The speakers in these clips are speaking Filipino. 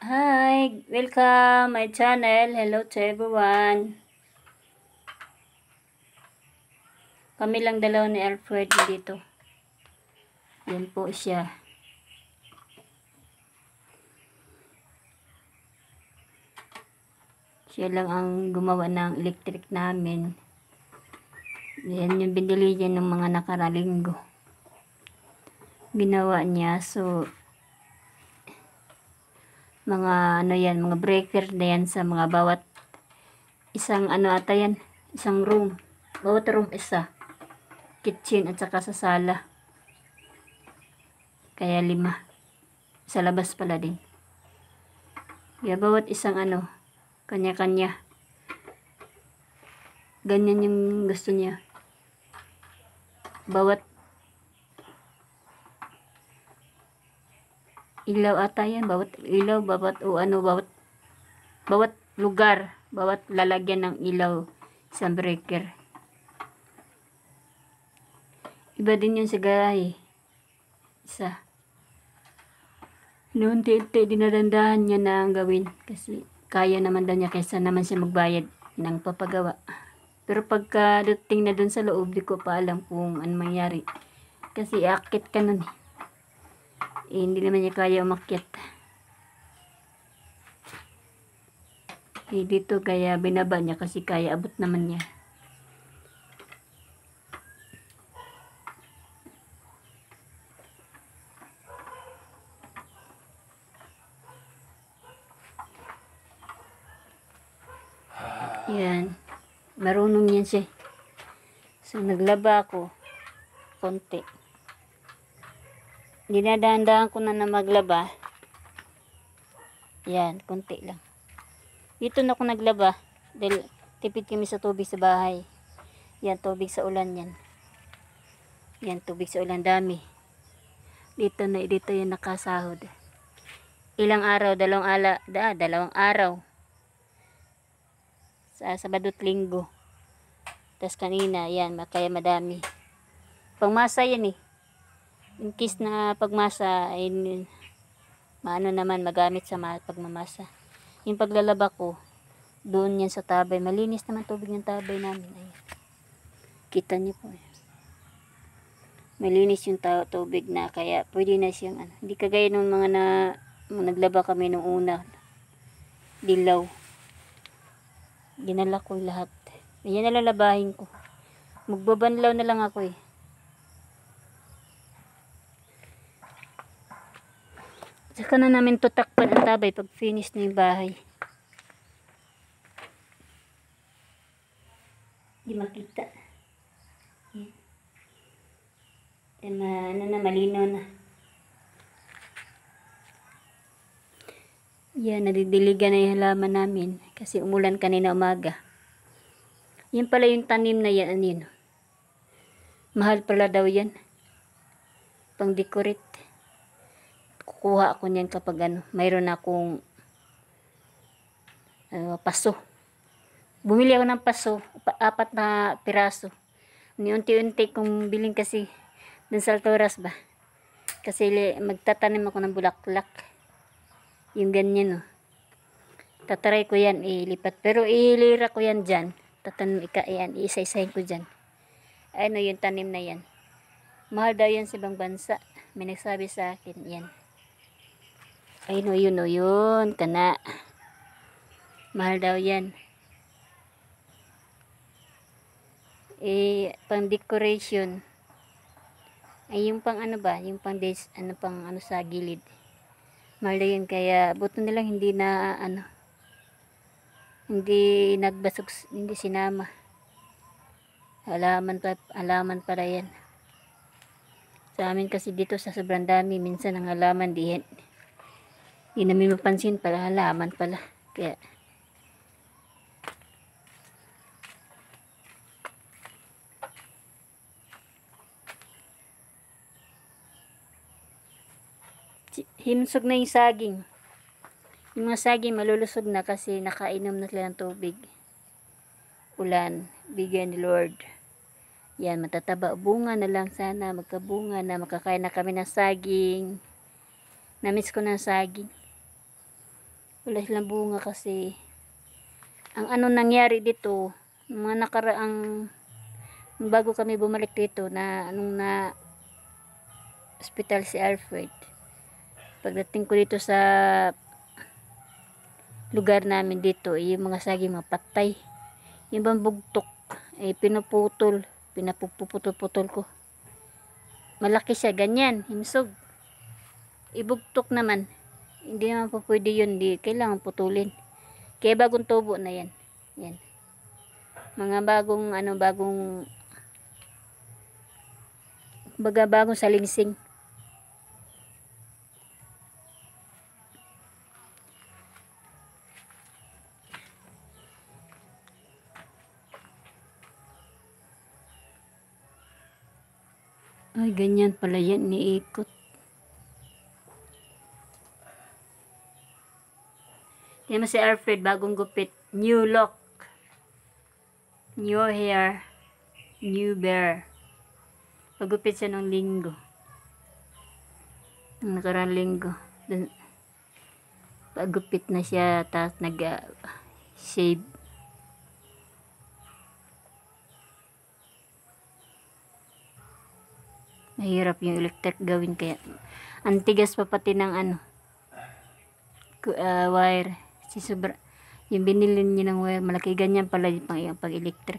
Hi! Welcome my channel. Hello to everyone. Kami lang dalawa ni Alfred dito. Yan po siya. Siya lang ang gumawa ng electric namin. Yan yung binili niya ng mga nakaralinggo. Ginawa niya. So, mga ano yan, mga breaker na yan sa mga bawat isang ano ata yan, isang room. Bawat room isa. Kitchen at saka sa sala. Kaya lima. Sa labas pala din. Kaya bawat isang ano, kanya-kanya. Ganyan yung gusto niya. Bawat ilaw ata yan bawat ilaw bawat o ano bawat bawat lugar bawat lalagyan ng ilaw sa breaker iba din yun sa garay isa noonti-unti dinadandahan niya na ang gawin kasi kaya naman daw niya kaysa naman siya magbayad ng papagawa pero pagka dating na dun sa loob di ko pa alam kung ano mangyari kasi akit ka nun eh eh, hindi naman niya kaya umakyat. Eh, dito kaya binaba niya kasi kaya abot naman niya. Yan. Marunong yan siya. So, naglaba ako. Konti. Dinadahan-dahan ko na na maglaba. Yan, konti lang. Dito na ako naglaba. Dahil tipid kami sa tubig sa bahay. Yan, tubig sa ulan yan. Yan, tubig sa ulan. Dami. Dito na, dito yung nakasahod. Ilang araw, dalawang ala, da, dalawang araw. Sa Sabado't Linggo. tas kanina, yan, kaya madami. Pangmasa yan eh in case na pagmasa ay maano naman magamit sa pagmamasa yung paglalaba ko doon yan sa tabay malinis naman tubig ng tabay namin ay kita niyo po malinis yung tubig na kaya pwede na siyang ano. hindi kagaya ng mga na naglaba kami nung una dilaw ginala ko lahat yan nalalabahin ko magbabanlaw na lang ako eh Saka na namin to ang tabay pag finish na yung bahay. Hindi makita. Yan. Dama, ano na, malino na. Yan, nadidiligan na yung halaman namin. Kasi umulan kanina umaga. Yan pala yung tanim na yan, ano yun. Mahal pala daw yan. Pang decorate kuha ako niyan kapag ano, mayroon akong uh, paso. Bumili ako ng paso, apat na piraso. Unti-unti kong biling kasi dun sa Altoras ba. Kasi magtatanim ako ng bulaklak. Yung ganyan no. Oh. Tataray ko yan, ilipat. Pero ilira ko yan dyan. Tatanim ka yan, isa-isahin ko dyan. Ano yung tanim na yan. Mahal daw yan sa ibang bansa. May nagsabi sa akin yan. Ay, no, yun, no, yun. Kana. Mahal daw yan. Eh, pang decoration. Ay, yung pang ano ba? Yung pang days, ano pang ano sa gilid. Mahal daw yun. Kaya, buto nilang hindi na, ano, hindi nagbasok, hindi sinama. Halaman pa, halaman pala yan. Sa amin kasi dito sa sobrang dami, minsan ang halaman diyan. Hindi namin mapansin pala, halaman pala. Kaya, himsog na yung saging. Yung mga saging malulusog na kasi nakainom na sila ng tubig. Ulan, bigyan ni Lord. Yan, matataba bunga na lang sana, magkabunga na, makakain na kami ng saging. Namiss ko na saging wala silang bunga kasi ang ano nangyari dito mga nakaraang bago kami bumalik dito na anong na hospital si Alfred pagdating ko dito sa lugar namin dito eh, yung mga saging mapatay yung bambugtok ay eh, pinuputol pinapuputol-putol ko malaki siya ganyan himsog ibugtok naman hindi naman po pwede yun di, kailangan putulin kaya bagong tubo na yan yan mga bagong ano bagong baga bagong salingsing ay ganyan pala yan niikot Hindi mo si Alfred, bagong gupit. New look. New hair. New bear. Pagupit siya ng linggo. Nung nakarang linggo. Dun, pagupit na siya, tapos nag-shave. Uh, Mahirap yung electric gawin kaya. Ang tigas pa pati ng ano. Uh, wire. Si sobra, yung binili niya ng wire, malaki ganyan pala yung pang, pang electric.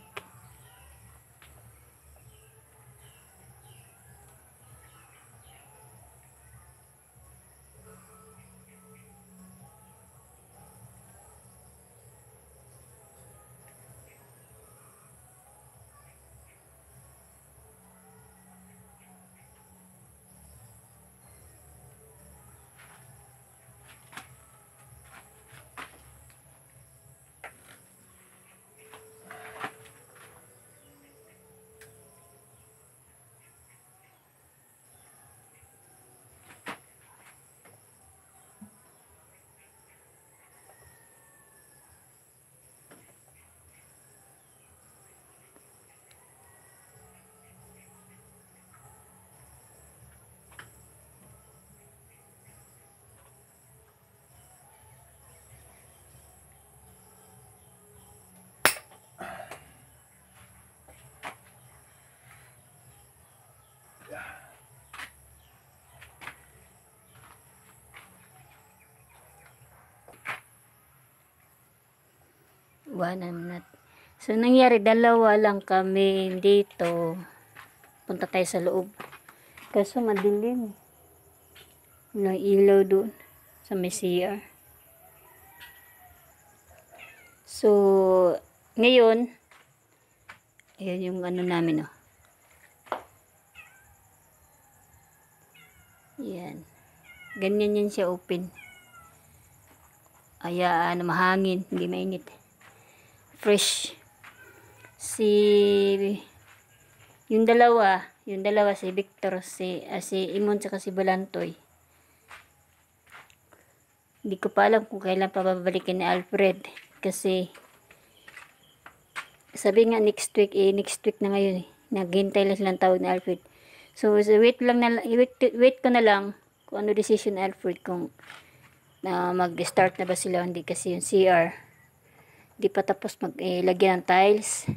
buwanan nat so nangyari dalawa lang kami dito punta tayo sa loob kaso madilim ng ilaw doon sa may CR so ngayon ayan yung ano namin oh yan ganyan yan siya open ayaan mahangin hindi mainit fresh si yung dalawa yung dalawa si Victor si uh, si Imon saka si Balantoy hindi ko pa alam kung kailan pa babalikin ni Alfred kasi sabi nga next week eh next week na ngayon eh naghintay lang silang tawag ni Alfred so, so wait lang na wait, wait ko na lang kung ano decision Alfred kung na uh, mag-start na ba sila hindi kasi yung CR di pa tapos maglagyan eh, ng tiles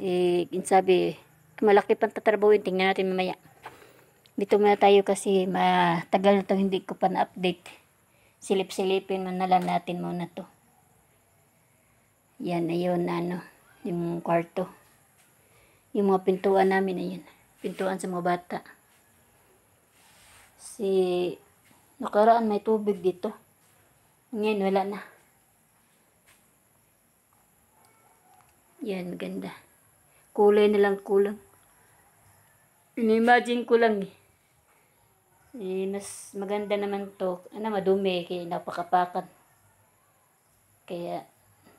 eh, sabi malaki pang tatrabuhin tingnan natin mamaya dito muna tayo kasi matagal na to hindi ko pa na-update silip-silipin na lang natin muna to yan ayun ano yung kwarto yung mga pintuan namin ayun pintuan sa mga bata si nakaraan may tubig dito ngayon wala na Yan, ganda. Kulay na lang kulang. Inimagine ko lang eh. eh. Mas maganda naman to. Ano, madumi. Kaya napakapakan. Kaya,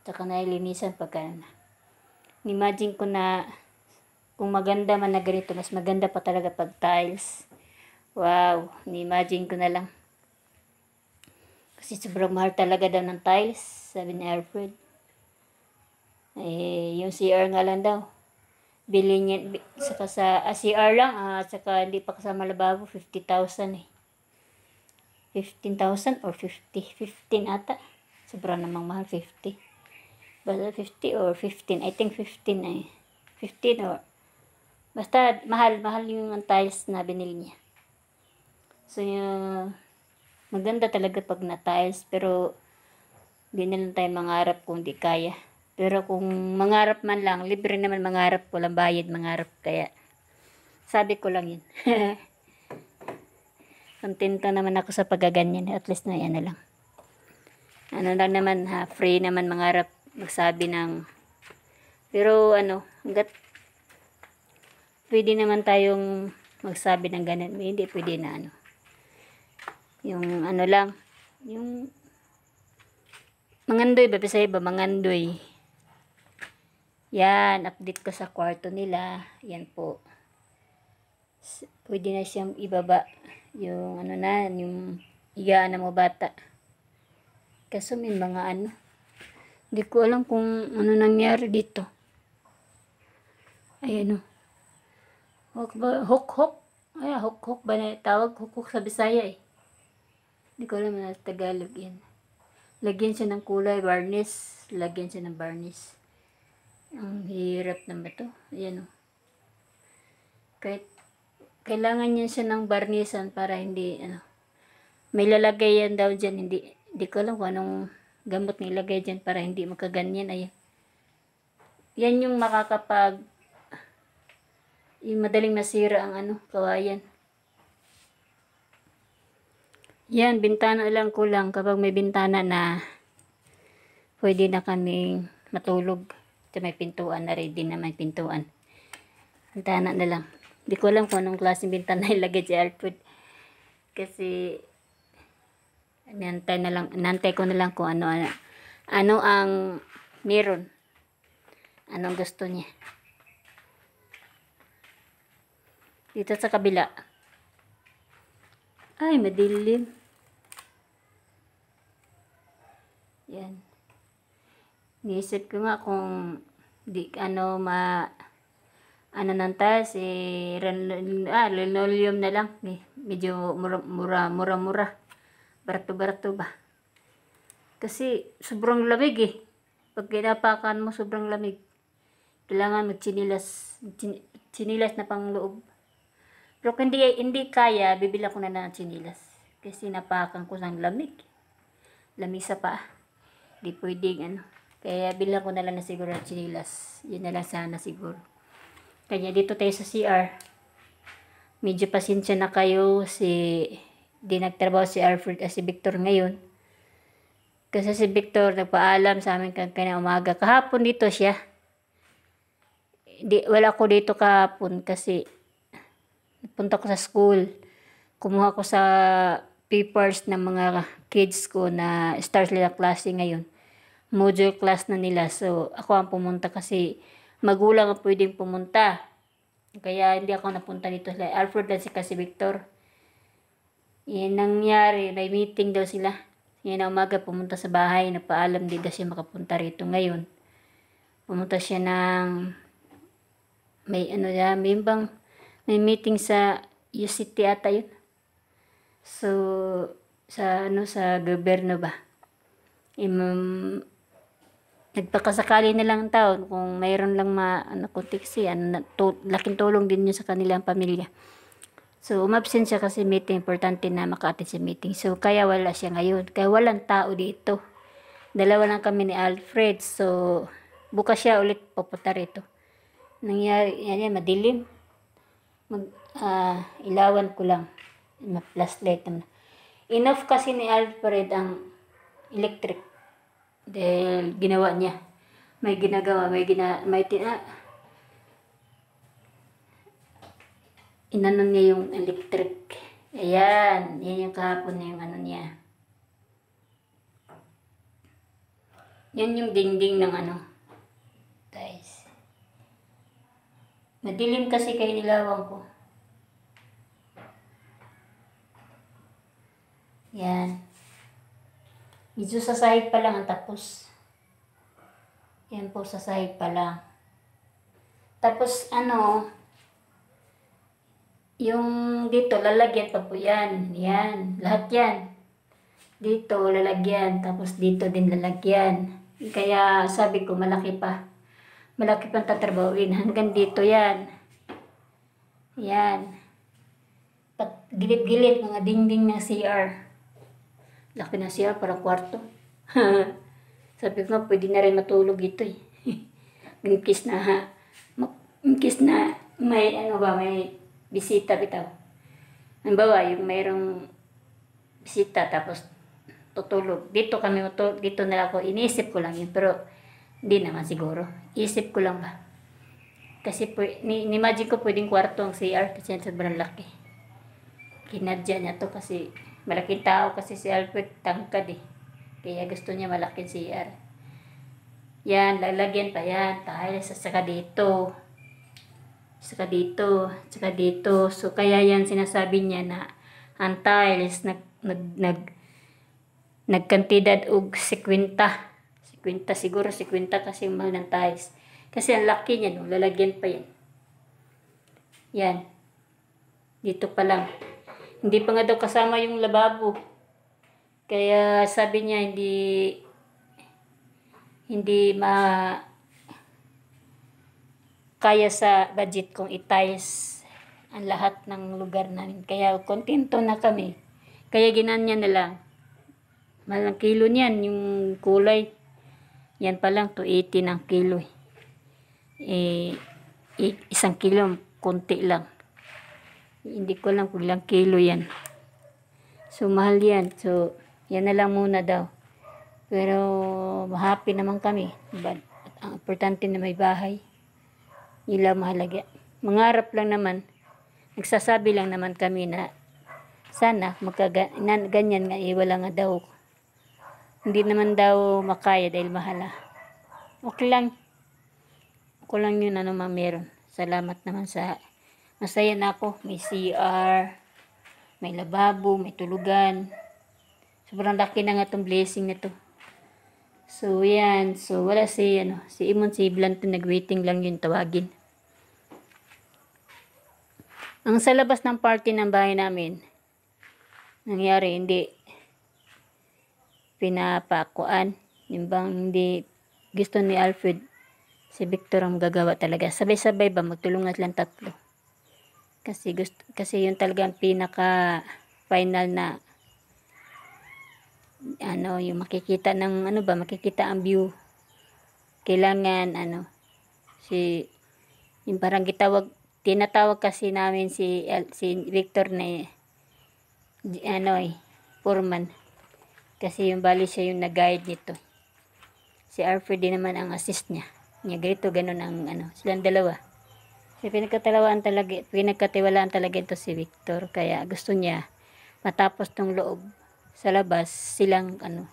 tsaka nailinisan pagka ano na. Imagine ko na kung maganda man na ganito, mas maganda pa talaga pag tiles. Wow, ni-imagine ko na lang. Kasi sobrang mahal talaga daw ng tiles, sabi ni Alfred. Eh, yung CR nga lang daw. Bilhin niya, saka sa ah, CR lang, ah, saka hindi pa kasama lababo, 50,000 eh. 15,000 or 50, 15 ata. Sobra namang mahal, 50. Basta 50 or 15, I think 15 eh. 15 or, basta mahal, mahal yung tiles na binili niya. So, yung, maganda talaga pag na tiles, pero hindi na lang tayo mangarap kung di kaya. Pero kung mangarap man lang, libre naman mangarap, walang bayad mangarap. Kaya, sabi ko lang yun. Kontento naman ako sa pagaganyan. At least na yan na lang. Ano lang naman ha, free naman mangarap magsabi ng pero ano, hanggat pwede naman tayong magsabi ng ganun. Hindi pwede na ano. Yung ano lang, yung mangandoy ba, sa iba, mangandoy. Yan, update ko sa kwarto nila. Yan po. Pwede na siyang ibaba yung ano na, yung igaan na mo bata. Kaso may mga ano. Hindi ko alam kung ano nangyari dito. Ayan o. Hok-hok. Hook hook? Ay, hook hook ba na tawag? Hook hook sa Bisaya eh. Hindi ko alam na Tagalog yan. Lagyan siya ng kulay, varnish. Lagyan siya ng varnish. Ang hirap naman to. Ayan o. Oh. Kahit, kailangan yan siya ng barnisan para hindi, ano, may lalagay yan daw dyan. Hindi, hindi ko alam kung anong gamot nilagay dyan para hindi magkaganyan Ayan. Yan yung makakapag, yung madaling masira ang ano, kawayan. Yan, bintana lang kulang kapag may bintana na pwede na kaming matulog. Ito may pintuan na ready na may pintuan. Antana na lang. Hindi ko alam kung anong klaseng bintana ilagay sa Alfred. Kasi nantay na lang, nantay ko na lang kung ano, ano, ano ang meron. Anong gusto niya. Dito sa kabila. Ay, madilim. Yan. Niisip ko nga kung di ano ma ano nang tiles eh ah, linoleum na lang eh, medyo mura mura mura, mura. barato barato ba kasi sobrang lamig eh pag kinapakan mo sobrang lamig kailangan magchinilas chinilas na pang loob pero hindi, hindi kaya bibila ko na ng chinilas kasi napakan ko sa lamig lamig sa pa di pwedeng ano kaya bilang ko na lang na siguro ng chinilas. Yun na lang sana siguro. Kaya dito tayo sa CR. Medyo pasensya na kayo si di nagtrabaho si Alfred at si Victor ngayon. Kasi si Victor nagpaalam sa amin kanina umaga. Kahapon dito siya. Di, wala ko dito kahapon kasi punta ko sa school. Kumuha ko sa papers ng mga kids ko na start sila klase ngayon module class na nila. So, ako ang pumunta kasi magulang ang pwedeng pumunta. Kaya hindi ako napunta dito. Like, Alfred lang si kasi Victor. Yan nangyari. May meeting daw sila. Yan na umaga pumunta sa bahay. Nagpaalam din daw siya makapunta rito ngayon. Pumunta siya ng may ano ya, may bang may meeting sa UCT ata yun. So, sa ano sa gobyerno ba? Imam nagpakasakali na lang taon kung mayroon lang ma, ano, kutiksi, ano, to, laking tulong din yun sa kanilang pamilya. So, umabsent siya kasi meeting. Importante na maka-attend sa meeting. So, kaya wala siya ngayon. Kaya walang tao dito. Dalawa lang kami ni Alfred. So, bukas siya ulit pupunta rito. Nangyari, yan yan, madilim. Mag, uh, ilawan ko lang. Ma-flashlight naman. Enough kasi ni Alfred ang electric dahil ginawa niya. May ginagawa, may gina, may tina, inanon niya yung electric. Ayan, yan yung kahapon na yung ano niya. Yan yung dingding ng ano. Guys. Madilim kasi kay nilawang ko. Yan. Medyo sa side pa lang ang tapos. Yan po, sa side pa lang. Tapos, ano, yung dito, lalagyan pa po yan. Yan, lahat yan. Dito, lalagyan. Tapos, dito din lalagyan. Kaya, sabi ko, malaki pa. Malaki pang tatrabawin. Hanggang dito yan. Yan. Gilid-gilid, mga dingding ng CR. Laki ng CR para kwarto. Sabi ko nga, pwede na rin matulog ito eh. in na, ha, in na may, ano ba, may bisita bitaw. Halimbawa, yung mayroong bisita tapos tutulog. Dito kami matulog, dito na ako. Iniisip ko lang yun, pero hindi naman siguro. Isip ko lang ba. Kasi ni-imagine ko pwedeng kwarto ang CR kasi sobrang laki. Kinadya niya to kasi Malaking tao kasi si Alfred tangkad eh. Kaya gusto niya malaking CR. Yan, lalagyan pa yan. Tayo, saka dito. Saka dito, saka dito. So, kaya yan sinasabi niya na ang tiles nag, nag, nag, nagkantidad og 50. 50 siguro, 50 kasi mahal ng tiles. Kasi ang laki niya, no? lalagyan pa yan. Yan. Dito pa lang. Hindi pa nga daw kasama yung lababo. Kaya sabi niya hindi hindi ma kaya sa budget kong itayos ang lahat ng lugar namin. Kaya kontento na kami. Kaya ginan niya na lang. Malang kilo niyan yung kulay. Yan pa lang 280 ng kilo. Eh, isang kilo konti lang. Hindi ko lang kung ilang kilo yan. So, mahal yan. So, yan na lang muna daw. Pero, happy naman kami. Diba? Ang importante na may bahay. Yun lang mahalaga. Mangarap lang naman. Nagsasabi lang naman kami na sana magkaganyan nga eh, wala nga daw. Hindi naman daw makaya dahil mahala. Ah. Okay lang. Ako lang yun ano mga meron. Salamat naman sa Masaya na ako. May CR, may lababo, may tulugan. Sobrang laki na nga tong blessing na to. So, yan. So, wala si, ano, si Imon, si Blanto, nag-waiting lang yun tawagin. Ang sa labas ng party ng bahay namin, nangyari, hindi pinapakuan. Yung bang hindi gusto ni Alfred, si Victor ang gagawa talaga. Sabay-sabay ba, magtulungan lang tatlo. Kasi, gusto, kasi yung talagang pinaka final na ano, yung makikita ng ano ba, makikita ang view. Kailangan ano si yung parang gitawag tinatawag kasi namin si si Victor na ano eh, Purman. Kasi yung bali siya yung nag-guide nito. Si Alfred din naman ang assist niya. Niya ganito, ganun ang ano, silang dalawa. Kasi pinagkatalawaan talaga, pinagkatiwalaan talaga ito si Victor. Kaya gusto niya matapos tong loob sa labas silang ano.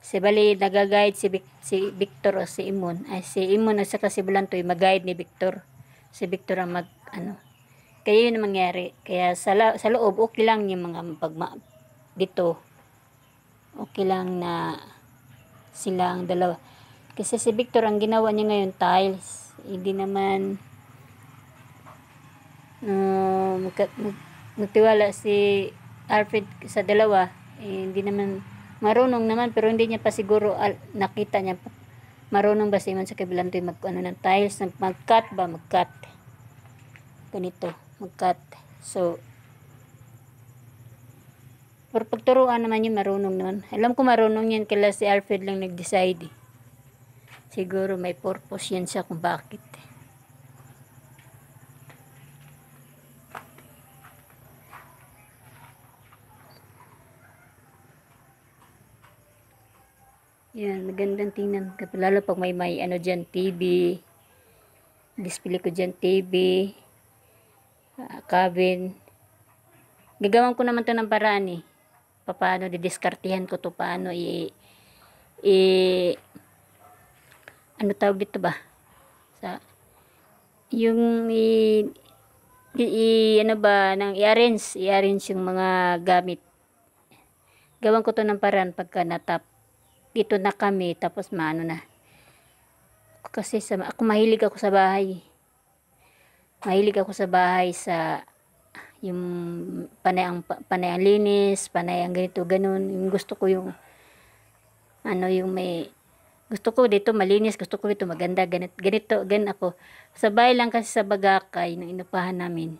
Si Bali nagaguide si, Vic, si Victor o si Imon. Ay si Imon at saka si Blantoy mag-guide ni Victor. Si Victor ang mag ano. Kaya yun ang mangyari. Kaya sa, sa loob okay lang yung mga pagma dito. Okay lang na silang dalawa. Kasi si Victor ang ginawa niya ngayon tiles. Hindi naman uh, magka, mag, magtiwala si Alfred sa dalawa eh, hindi naman marunong naman pero hindi niya pa siguro al, nakita niya marunong ba si Iman sa kabilang tuwing mag ano, ng tiles mag-cut ba mag-cut ganito mag-cut so pero pagturuan naman yun marunong naman alam ko marunong yan kaya si Alfred lang nag-decide eh. siguro may purpose yan siya kung bakit Yan, magandang tingnan. Lalo pag may may ano dyan, TV. Display ko dyan, TV. Uh, ah, cabin. Gagawan ko naman to ng paraan eh. Paano didiskartihan ko to paano i... i ano tawag dito ba? Sa... Yung i... i, i ano ba, nang i-arrange. I-arrange yung mga gamit. Gawin ko to ng paraan pagka natap dito na kami tapos maano na kasi sa, ako mahilig ako sa bahay mahilig ako sa bahay sa yung panay ang panay ang linis panay ang ganito ganun yung gusto ko yung ano yung may gusto ko dito malinis gusto ko dito maganda ganito ganito gan ako sa bahay lang kasi sa bagakay na inupahan namin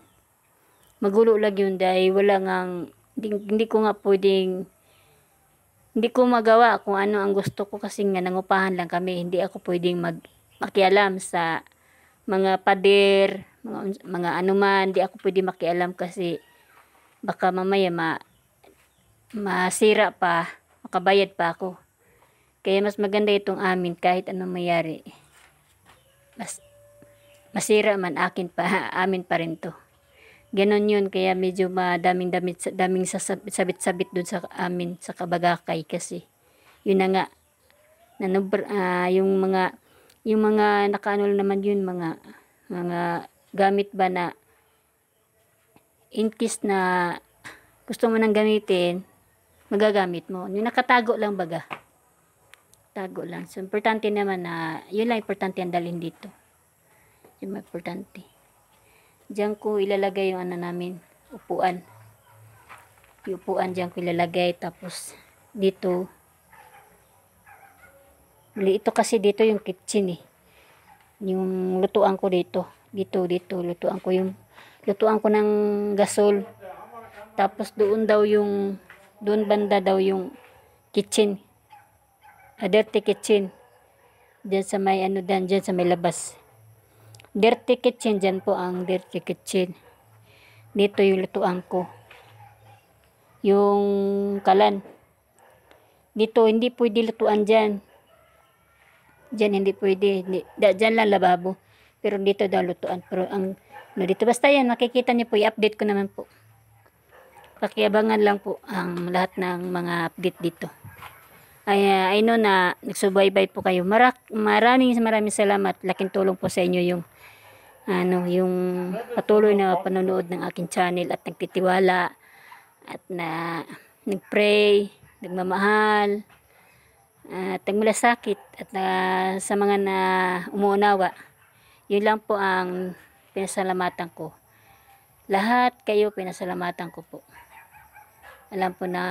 magulo lang yun dahil wala ngang hindi, hindi ko nga pwedeng hindi ko magawa kung ano ang gusto ko kasi nga nangupahan lang kami. Hindi ako pwedeng mag makialam sa mga pader, mga, mga anuman. Hindi ako pwedeng makialam kasi baka mamaya ma masira pa, makabayad pa ako. Kaya mas maganda itong amin kahit anong mayari. Mas, masira man akin pa, amin pa rin to. Ganon yun, kaya medyo madaming damit, daming sabit-sabit dun sa amin, sa kabagakay kasi. Yun na nga, nanubr, uh, ah, yung mga, yung mga nakaano naman yun, mga, mga gamit ba na, in case na gusto mo nang gamitin, magagamit mo. Yung nakatago lang baga. Tago lang. So, importante naman na, yun lang importante ang dalhin dito. Yung importante. Diyan ko ilalagay yung ano namin, upuan. Yung upuan diyan ko ilalagay. Tapos, dito. Ito kasi dito yung kitchen eh. Yung lutuan ko dito. Dito, dito. Lutuan ko yung, lutuan ko ng gasol. Tapos, doon daw yung, doon banda daw yung kitchen. A dirty kitchen. Diyan sa may ano, diyan, diyan sa may labas. Dirty kitchen. Diyan po ang dirty kitchen. Dito yung lutuan ko. Yung kalan. Dito, hindi pwede lutuan dyan. Dyan, hindi pwede. Hindi, dyan lang lababo. Pero dito daw lutuan. Pero ang, no, dito, basta yan, makikita niyo po. I-update ko naman po. Pakiabangan lang po ang lahat ng mga update dito. Ay, uh, I know na nagsubaybay po kayo. Marak, maraming maraming salamat. Laking tulong po sa inyo yung ano, yung patuloy na panonood ng akin channel at nagtitiwala at na nagpray, nagmamahal at nagmalasakit at na, sa mga na umuunawa. Yun lang po ang pinasalamatan ko. Lahat kayo pinasalamatan ko po. Alam po na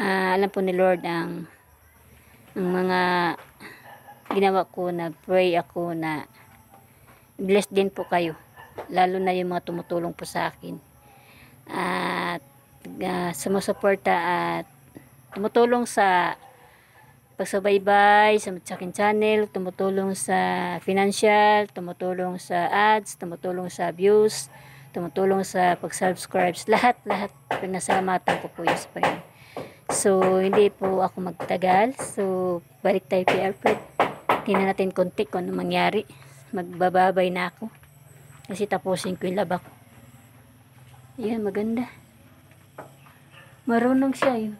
uh, alam po ni Lord ang, ang mga ginawa ko, nagpray ako na bless din po kayo lalo na yung mga tumutulong po sa akin at uh, sumusuporta at tumutulong sa pagsubaybay sa, sa akin channel, tumutulong sa financial, tumutulong sa ads, tumutulong sa views, tumutulong sa pag-subscribes, lahat-lahat pinasalamatan ko po yun sa Panginoon. So, hindi po ako magtagal. So, balik tayo kay Alfred. Tingnan natin konti kung ano mangyari magbababay na ako kasi tapusin ko yung laba ko yan maganda marunong siya yun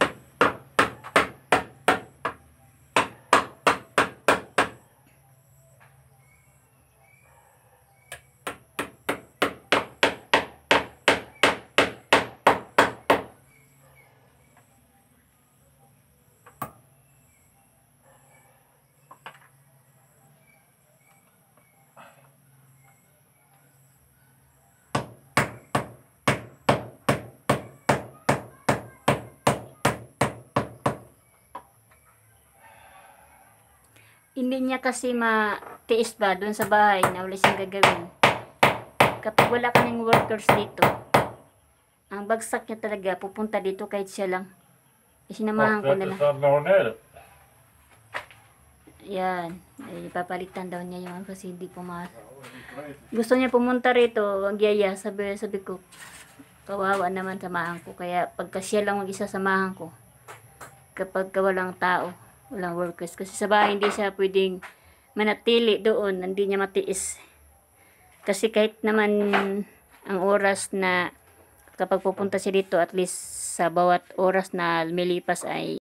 hindi niya kasi matiis ba doon sa bahay na wala siyang gagawin. Kapag wala kaming workers dito, ang bagsak niya talaga pupunta dito kahit siya lang. Eh, sinamahan ko na lang. Yan. Ay, eh, papalitan daw niya yung ano kasi hindi pumasok. Gusto niya pumunta rito, ang yaya, sabi, sabi ko, kawawa naman samahan ko. Kaya pagka siya lang mag-isa samahan ko, kapag walang tao, walang workers. Kasi sa bahay hindi siya pwedeng manatili doon, hindi niya matiis. Kasi kahit naman ang oras na kapag pupunta siya dito, at least sa bawat oras na lumilipas ay